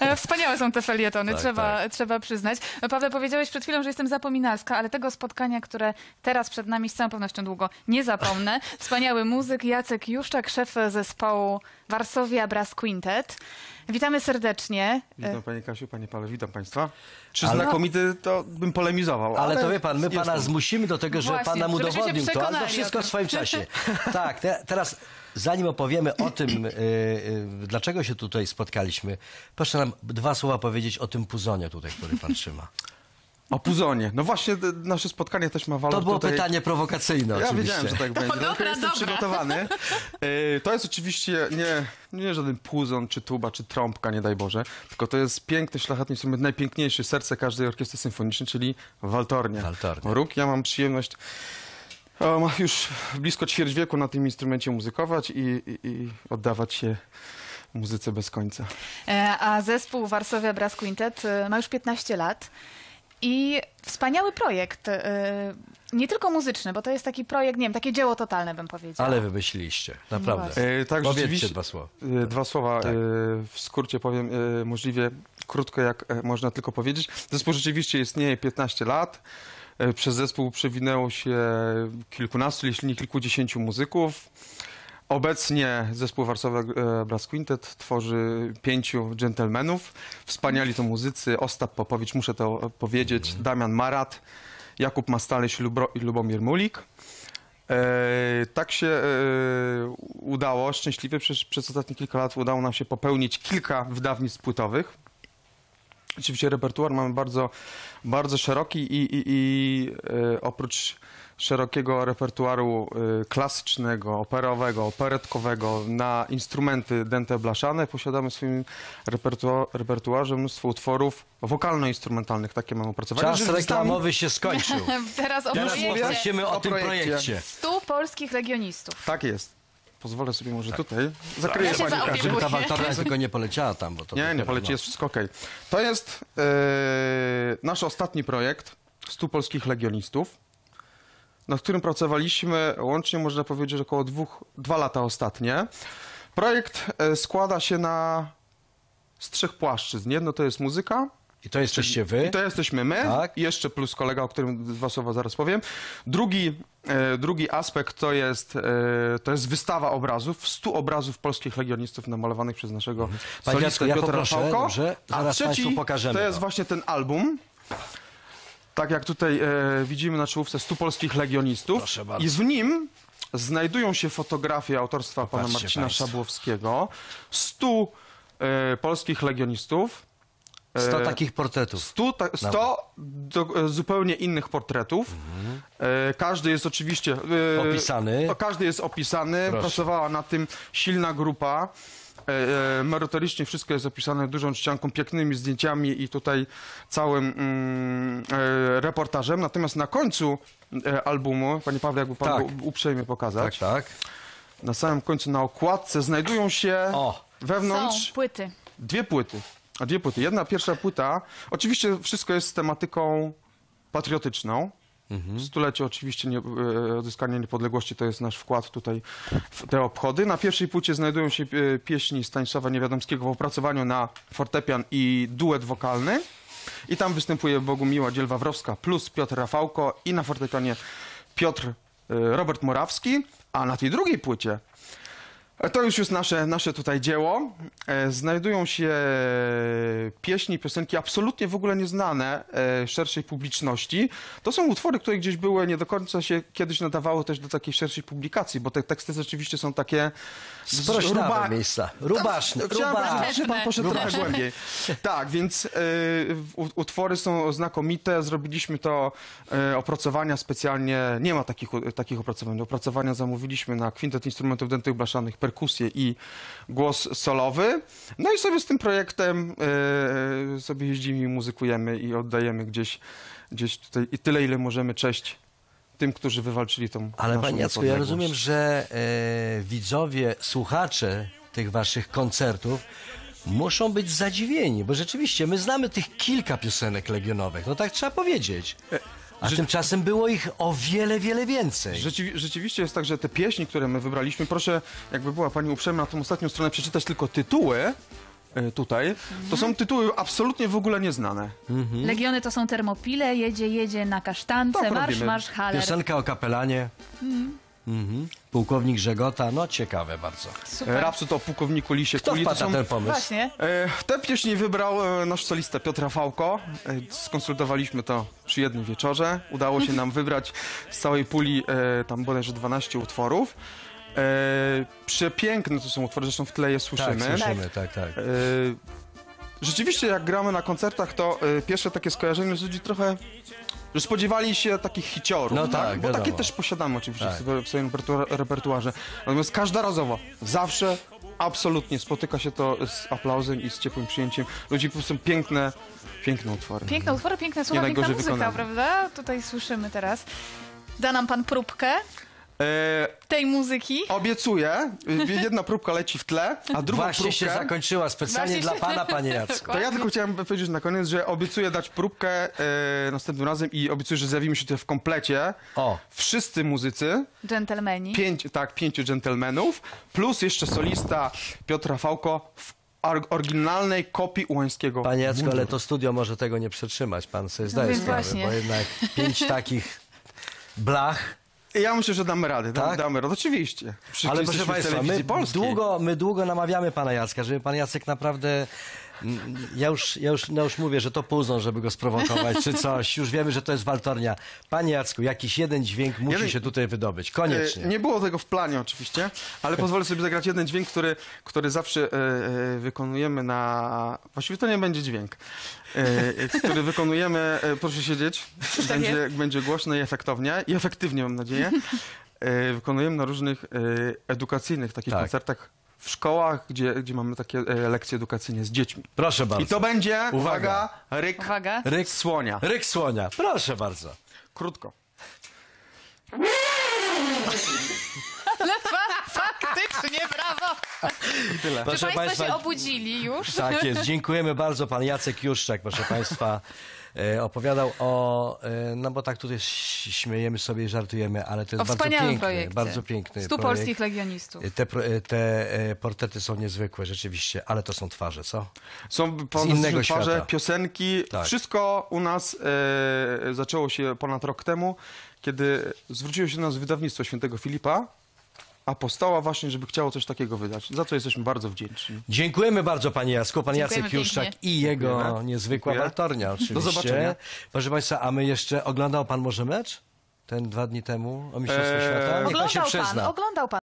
E, wspaniałe są te felietony, tak, trzeba, tak. trzeba przyznać. E, Paweł, powiedziałeś przed chwilą, że jestem zapominalska, ale tego spotkania, które teraz przed nami z całą pewnością długo nie zapomnę. Wspaniały muzyk Jacek Juszczak, szef zespołu Varsovia Brass Quintet. Witamy serdecznie. Witam Panie Kasiu, Panie Pale, witam Państwa. Czy znakomity, to bym polemizował. Ale, ale to wie Pan, my Pana zmusimy do tego, Właśnie, że Pan nam udowodnił to, ale to wszystko w swoim czasie. tak, te, teraz zanim opowiemy o tym, e, e, dlaczego się tutaj spotkaliśmy, proszę nam dwa słowa powiedzieć o tym puzonie tutaj, który Pan trzyma. O Puzonie. No właśnie, nasze spotkanie też ma walor To było tutaj. pytanie prowokacyjne Ja oczywiście. wiedziałem, że tak będzie. No dobra, Dlatego jestem dobra. przygotowany. E, to jest oczywiście nie, nie żaden puzon, czy tuba, czy trąbka, nie daj Boże, tylko to jest piękny, szlachetny instrument, najpiękniejszy serce każdej orkiestry symfonicznej, czyli waltornia. Waltornia. Róg. Ja mam przyjemność um, już blisko ćwierć wieku na tym instrumencie muzykować i, i, i oddawać się muzyce bez końca. E, a zespół Varsovia Brass Quintet e, ma już 15 lat. I wspaniały projekt, y, nie tylko muzyczny, bo to jest taki projekt, nie wiem, takie dzieło totalne bym powiedział. Ale wymyśliliście, naprawdę. No e, tak, Powiedzcie dwa słowa. E, dwa słowa, tak. e, w skrócie powiem e, możliwie krótko, jak e, można tylko powiedzieć. Zespół rzeczywiście istnieje 15 lat. E, przez zespół przewinęło się kilkunastu, jeśli nie kilkudziesięciu muzyków. Obecnie zespół Warszawa e, Brass Quintet tworzy pięciu dżentelmenów. Wspaniali to muzycy. Ostap Popowicz, muszę to powiedzieć, Damian Marat, Jakub Mastaleś i Lubomir Mulik. E, tak się e, udało, szczęśliwie przez, przez ostatnie kilka lat udało nam się popełnić kilka wydawnictw płytowych. Oczywiście repertuar mamy bardzo, bardzo szeroki i, i, i e, oprócz szerokiego repertuaru e, klasycznego, operowego, operetkowego na instrumenty dente blaszane posiadamy w swoim repertuar repertuarze mnóstwo utworów wokalno-instrumentalnych. Takie mamy opracowanie. Czas reklamowy się skończył. Teraz, Teraz o, o tym projekcie. 100 polskich regionistów. Tak jest pozwolę sobie może tak. tutaj. Tak. Zakryję Ja się pani Kasia. zaopiekuję. Ta waltorna tylko nie poleciała tam, bo to... Nie, nie poleci, no. jest wszystko okej. To jest e, nasz ostatni projekt 100 polskich legionistów, nad którym pracowaliśmy łącznie, można powiedzieć, około dwóch, dwa lata ostatnie. Projekt e, składa się na z trzech płaszczyzn. Jedno to jest muzyka, i to jesteście wy? I to jesteśmy my tak. i jeszcze plus kolega, o którym dwa słowa zaraz powiem. Drugi, e, drugi aspekt to jest, e, to jest wystawa obrazów, 100 obrazów polskich legionistów namalowanych przez naszego mhm. Panie solistę ja Piotra poproszę, A trzeci pokażemy, to jest właśnie ten album. Tak jak tutaj e, widzimy na czołówce 100 polskich legionistów. I w nim znajdują się fotografie autorstwa Popatrzcie pana Marcina Państwo. Szabłowskiego, 100 e, polskich legionistów, 100 e, takich portretów. 100, ta, 100 do, e, zupełnie innych portretów. Mhm. Każdy jest oczywiście... Opisany. Każdy jest opisany. Proszę. Pracowała na tym silna grupa. merytorycznie wszystko jest opisane dużą czcionką, pięknymi zdjęciami i tutaj całym mm, reportażem. Natomiast na końcu albumu, panie Pawle, jakby pan tak. uprzejmie pokazać. Tak, tak. Na samym końcu na okładce znajdują się o. wewnątrz... Są płyty. Dwie płyty. A dwie płyty. Jedna pierwsza płyta, oczywiście wszystko jest z tematyką patriotyczną. Mhm. Stulecie oczywiście nie, e, niepodległości to jest nasz wkład tutaj w te obchody. Na pierwszej płycie znajdują się e, pieśni Stanisława Niewiadomskiego w opracowaniu na fortepian i duet wokalny. I tam występuje Bogumiła Dziel-Wawrowska plus Piotr Rafałko i na fortepianie Piotr e, Robert Morawski. A na tej drugiej płycie E, to już jest nasze, nasze tutaj dzieło. E, znajdują się pieśni, piosenki absolutnie w ogóle nieznane e, szerszej publiczności. To są utwory, które gdzieś były, nie do końca się kiedyś nadawały też do takiej szerszej publikacji, bo te teksty rzeczywiście są takie... Sprośnawe ruba... miejsca. Rubaszne. Tak, chciałem Ruba. Powiedzieć, że pan poszedł trochę głębiej. Tak, więc utwory są znakomite. Zrobiliśmy to opracowania specjalnie. Nie ma takich, takich opracowań. Opracowania zamówiliśmy na kwintet instrumentów dętych blaszanych perkusję i głos solowy. No i sobie z tym projektem yy, sobie jeździmy, muzykujemy i oddajemy gdzieś, gdzieś tutaj i tyle, ile możemy cześć tym, którzy wywalczyli tą Ale panie Jacku, ja rozumiem, że yy, widzowie, słuchacze tych waszych koncertów muszą być zadziwieni, bo rzeczywiście my znamy tych kilka piosenek legionowych, no tak trzeba powiedzieć. E, a Rzeczy... tymczasem było ich o wiele, wiele więcej. rzeczywiście jest tak, że te pieśni, które my wybraliśmy, proszę, jakby była pani uprzejma na tą ostatnią stronę przeczytać tylko tytuły, e, tutaj, to są mhm. tytuły absolutnie w ogóle nieznane. Mhm. Legiony to są termopile, jedzie, jedzie na kasztance, tak, marsz, marsz, haler. Piosenka o kapelanie. Mhm. Mhm. Pułkownik Żegota, no ciekawe bardzo. Rapsud o pułkowniku Lisie Kuli. to wpadł są- ten pomysł? Właśnie. E, Tę pieśń wybrał e, nasz solista Piotr Rafałko. E, Skonsultowaliśmy to przy jednym wieczorze. Udało się nam wybrać z całej puli e, tam bodajże 12 utworów. E, Przepiękne to są utwory, zresztą w tle je Tak, słyszymy. tak, tak. E, Rzeczywiście jak gramy na koncertach, to e, pierwsze takie skojarzenie ludzi trochę że spodziewali się takich hiciorów, No tak, tak Bo wiadomo. takie też posiadamy oczywiście Tak. w swoim repertuarze. Natomiast każdorazowo, zawsze, absolutnie spotyka się to z aplauzem i z ciepłym przyjęciem. Ludzi po prostu piękne, piękne utwory. Piękne utwory, piękne słowa, piękna muzyka, wykonane. prawda? Tutaj słyszymy teraz. Da nam pan próbkę. E, Tej muzyki. Obiecuję. Jedna próbka leci w tle, a drugą Właśnie próbkę... się zakończyła specjalnie Właśnie dla pana, panie Jacku. To ja tylko chciałem powiedzieć na koniec, że obiecuję dać próbkę e, następnym razem i obiecuję, że zjawimy się tutaj w komplecie. O. Wszyscy muzycy, Dżentelmeni. pięć, tak, pięciu dżentelmenów, plus jeszcze solista Piotra Fałko w oryginalnej kopii Ułańskiego. Panie Jacku, ale to studio może tego nie przetrzymać, pan sobie no zdaje No sprawę, właśnie. bo jednak pięć takich blach ja myślę, że damy radę. Damy, Tak? damy radę. Oczywiście. Przecież Ale proszę jesteśmy Państwa, my długo, my długo namawiamy pana Jacka, żeby pan Jacek naprawdę ja już, ja, już, ja no już mówię, że to puzon, żeby go sprowokować, czy coś. Już wiemy, że to jest waltornia. Panie Jacku, jakiś jeden dźwięk musi Jeden- się tutaj wydobyć. Koniecznie. E, nie było tego w planie oczywiście, ale pozwolę sobie zagrać jeden dźwięk, który, który zawsze e, e wykonujemy na... Właściwie to nie będzie dźwięk, e, e który wykonujemy... E, proszę siedzieć, tak będzie, będzie głośno i efektownie, i efektywnie mam nadzieję. E, wykonujemy na różnych e, edukacyjnych takich Tak. koncertach w szkołach, gdzie, gdzie mamy takie e, lekcje edukacyjne z dziećmi. Proszę bardzo. I to będzie, uwaga, Uwaga. ryk, Uwaga. ryk słonia. Ryk słonia. Proszę bardzo. Krótko. Tyle. Proszę Czy Państwa, się obudzili już? Tak jest. Dziękujemy bardzo. Pan Jacek Juszczak, proszę Państwa, e, opowiadał o... E, no bo tak tutaj śmiejemy sobie i żartujemy, ale to jest o bardzo piękny, bardzo piękny Stu polskich legionistów. E, te, te portrety są niezwykłe rzeczywiście, ale to są twarze, co? Są z innego znaczy, twarze, świata. piosenki. Tak. Wszystko u nas e, zaczęło się ponad rok temu, kiedy zwróciło się do nas wydawnictwo Świętego Filipa, apostoła właśnie, żeby chciało coś takiego wydać, za co jesteśmy bardzo wdzięczni. Dziękujemy bardzo panie Jasku, pan Dziękujemy Jacek Juszczak i jego Dziękujemy. niezwykła waltornia oczywiście. Do zobaczenia. Proszę państwa, a my jeszcze, oglądał pan może mecz? Ten dwa dni temu o Mistrzostwie Eee, Świata? Niech pan się pan, oglądał pan.